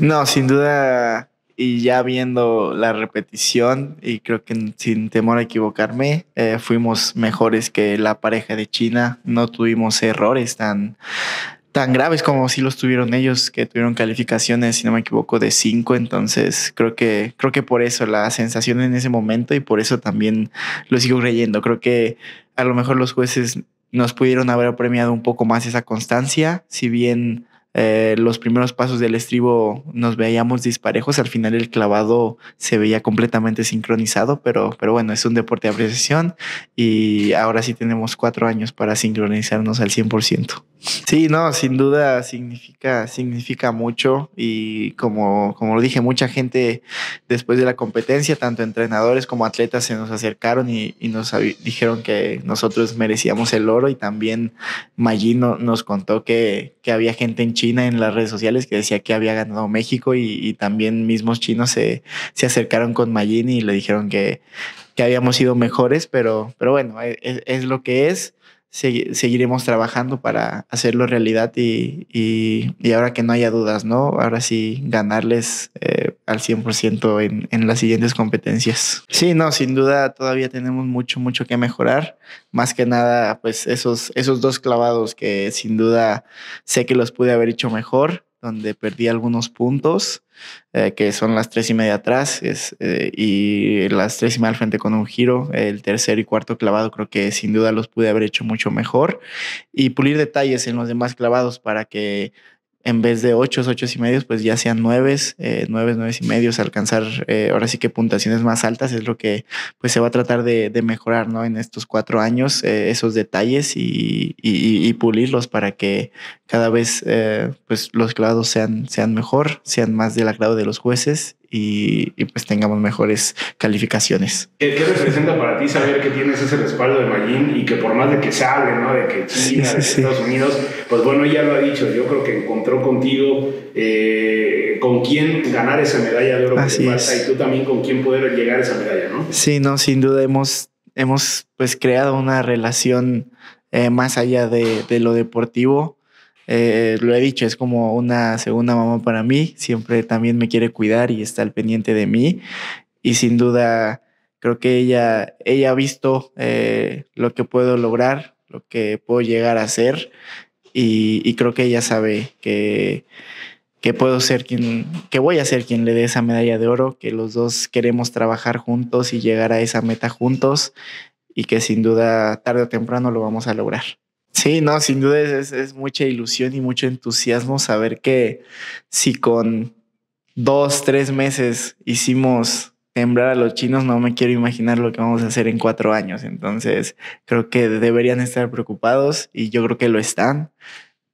No, sin duda, y ya viendo la repetición, y creo que sin temor a equivocarme, eh, fuimos mejores que la pareja de China, no tuvimos errores tan, tan graves como si los tuvieron ellos, que tuvieron calificaciones, si no me equivoco, de cinco. Entonces, creo que, creo que por eso la sensación en ese momento y por eso también lo sigo creyendo. Creo que a lo mejor los jueces nos pudieron haber premiado un poco más esa constancia, si bien eh, los primeros pasos del estribo nos veíamos disparejos, al final el clavado se veía completamente sincronizado, pero, pero bueno, es un deporte de apreciación y ahora sí tenemos cuatro años para sincronizarnos al 100%. Sí, no, sin duda significa, significa mucho y como, como lo dije, mucha gente después de la competencia, tanto entrenadores como atletas se nos acercaron y, nos dijeron que nosotros merecíamos el oro y también Maggi nos contó que, que había gente en Chile China en las redes sociales que decía que había ganado México y, también mismos chinos se, acercaron con Mayini y le dijeron que, que habíamos sido mejores, pero, pero bueno, e, e, es lo que es seguiremos trabajando para hacerlo realidad y, ahora que no haya dudas, ¿no? Ahora sí ganarles eh, al 100% en, en las siguientes competencias. Sí, no, sin duda todavía tenemos mucho, mucho que mejorar. Más que nada, pues esos, esos dos clavados que sin duda sé que los pude haber hecho mejor donde perdí algunos puntos, eh, que son las tres y media atrás eh, y las tres y media al frente con un giro. El tercer y cuarto clavado creo que sin duda los pude haber hecho mucho mejor y pulir detalles en los demás clavados para que en vez de ocho, ocho y medios, pues ya sean nueves, nueve, eh, nueve y medios, alcanzar eh, ahora sí que puntuaciones más altas es lo que pues se va a tratar de, de mejorar, ¿no? En estos cuatro años, eh, esos detalles y, y, y, pulirlos para que cada vez pues los grados sean, sean mejor, sean más del agrado de los jueces y, pues tengamos mejores calificaciones. ¿Qué, representa para ti saber que tienes ese respaldo de Mayín y que por más de que se ¿no? De que China, de Estados Unidos, pues bueno, ya lo ha dicho, yo creo que encontró contigo eh, con quién ganar esa medalla de oro Así que es. y tú también con quién poder llegar a esa medalla, ¿no? Sí, no, sin duda hemos, hemos pues creado una relación eh, más allá de lo deportivo. Eh, lo he dicho, es como una segunda mamá para mí, siempre también me quiere cuidar y está al pendiente de mí y sin duda creo que ella, ella ha visto eh, lo que puedo lograr, lo que puedo llegar a ser y, creo que ella sabe que puedo ser quien, que voy a ser quien le dé esa medalla de oro, que los dos queremos trabajar juntos y llegar a esa meta juntos y que sin duda tarde o temprano lo vamos a lograr. Sí, no, sin duda es, mucha ilusión y mucho entusiasmo saber que si con dos, tres meses hicimos temblar a los chinos, no me quiero imaginar lo que vamos a hacer en cuatro años. Entonces, creo que deberían estar preocupados y yo creo que lo están.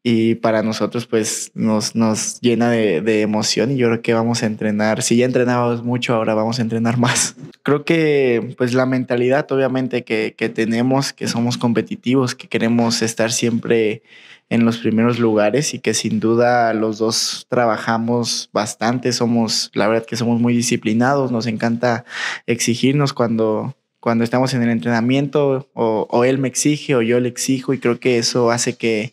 Y para nosotros, pues, nos, nos llena de, de emoción y yo creo que vamos a entrenar. Si ya entrenábamos mucho, ahora vamos a entrenar más creo que pues la mentalidad obviamente que, que, tenemos, que somos competitivos, que queremos estar siempre en los primeros lugares y que sin duda los dos trabajamos bastante, somos, la verdad que somos muy disciplinados, nos encanta exigirnos cuando, cuando estamos en el entrenamiento o, él me exige o yo le exijo y creo que eso hace que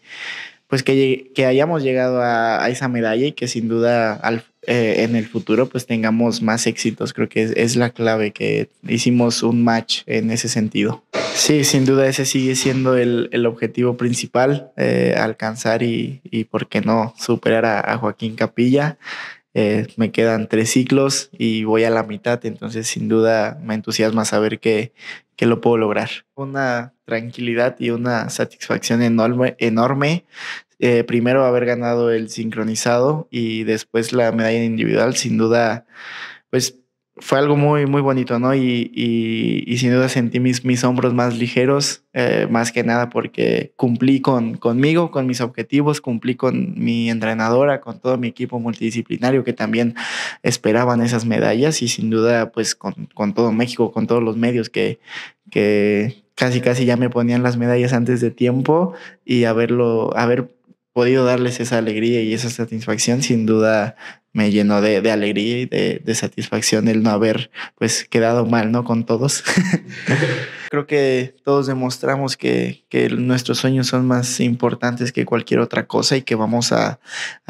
pues que, hayamos llegado a, a, esa medalla y que sin duda al, eh, en el futuro pues tengamos más éxitos. Creo que es, la clave que hicimos un match en ese sentido. Sí, sin duda ese sigue siendo el, objetivo principal, eh, alcanzar y, por qué no, superar a Joaquín Capilla. Eh, me quedan tres ciclos y voy a la mitad, entonces sin duda me entusiasma saber que, lo puedo lograr. Una tranquilidad y una satisfacción enorme, enorme. Eh, primero haber ganado el sincronizado y después la medalla individual, sin duda, pues fue algo muy, muy bonito, ¿no? Y, sin duda sentí mis, mis hombros más ligeros, eh, más que nada porque cumplí con, conmigo, con mis objetivos, cumplí con mi entrenadora, con todo mi equipo multidisciplinario que también esperaban esas medallas y sin duda pues con, todo México, con todos los medios que, que casi, casi ya me ponían las medallas antes de tiempo y haberlo, haber podido darles esa alegría y esa satisfacción, sin duda me llenó de, alegría y de, satisfacción el no haber pues quedado mal, ¿no? Con todos. Creo que todos demostramos que, nuestros sueños son más importantes que cualquier otra cosa y que vamos a,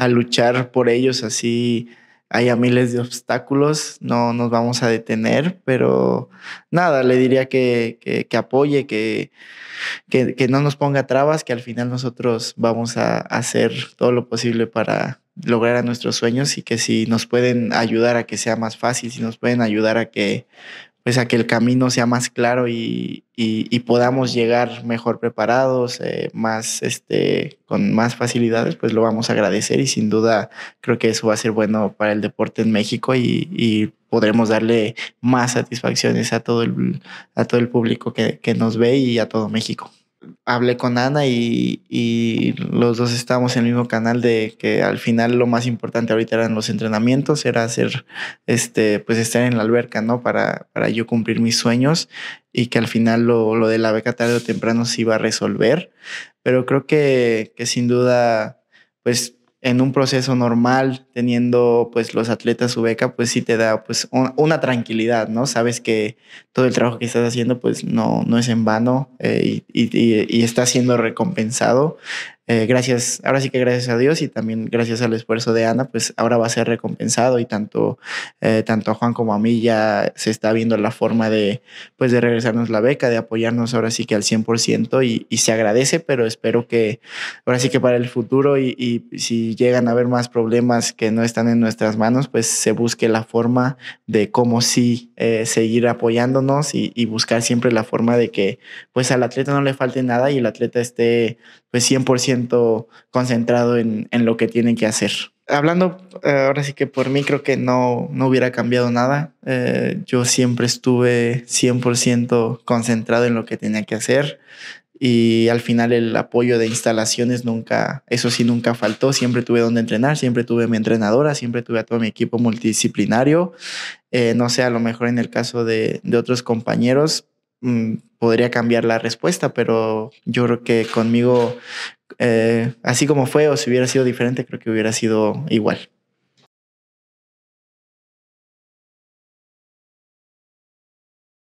luchar por ellos así haya miles de obstáculos, no nos vamos a detener, pero nada, le diría que, apoye, que, que, no nos ponga trabas, que al final nosotros vamos a hacer todo lo posible para, lograr a nuestros sueños y que si nos pueden ayudar a que sea más fácil, si nos pueden ayudar a que pues a que el camino sea más claro y, y, podamos llegar mejor preparados, eh, más este, con más facilidades, pues lo vamos a agradecer y sin duda creo que eso va a ser bueno para el deporte en México y, y podremos darle más satisfacciones a todo el, a todo el público que nos ve y a todo México hablé con Ana y, los dos estábamos en el mismo canal de que al final lo más importante ahorita eran los entrenamientos, era hacer, este, pues estar en la alberca, ¿no? Para, para yo cumplir mis sueños y que al final lo, lo de la beca tarde o temprano se iba a resolver. Pero creo que, que sin duda, pues en un proceso normal, teniendo pues los atletas su beca, pues sí te da pues una tranquilidad, ¿no? Sabes que todo el trabajo que estás haciendo pues no, no es en vano eh, y, está siendo recompensado. Eh, gracias, ahora sí que gracias a Dios y también gracias al esfuerzo de Ana, pues ahora va a ser recompensado y tanto, eh, tanto a Juan como a mí ya se está viendo la forma de, pues de regresarnos la beca, de apoyarnos ahora sí que al 100% y, y se agradece, pero espero que ahora sí que para el futuro y, si llegan a haber más problemas que no están en nuestras manos, pues se busque la forma de cómo sí eh, seguir apoyándonos y, y buscar siempre la forma de que pues al atleta no le falte nada y el atleta esté pues 100% concentrado en, en, lo que tiene que hacer. Hablando eh, ahora sí que por mí creo que no, no hubiera cambiado nada. Eh, yo siempre estuve 100% concentrado en lo que tenía que hacer y al final el apoyo de instalaciones nunca, eso sí nunca faltó, siempre tuve donde entrenar, siempre tuve mi entrenadora, siempre tuve a todo mi equipo multidisciplinario, eh, no sé, a lo mejor en el caso de, de otros compañeros mm, podría cambiar la respuesta, pero yo creo que conmigo eh, así como fue o si hubiera sido diferente, creo que hubiera sido igual.